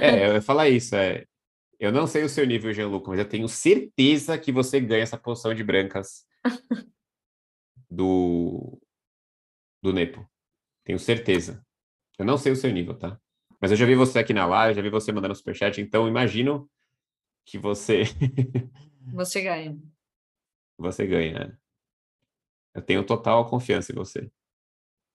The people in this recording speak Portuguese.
É, eu ia falar isso. É. Eu não sei o seu nível, Gianluca, mas eu tenho certeza que você ganha essa poção de brancas do, do Nepo. Tenho certeza. Eu não sei o seu nível, tá? Mas eu já vi você aqui na live, já vi você mandando superchat, então imagino que você. você ganha. Você ganha. É. Eu tenho total confiança em você.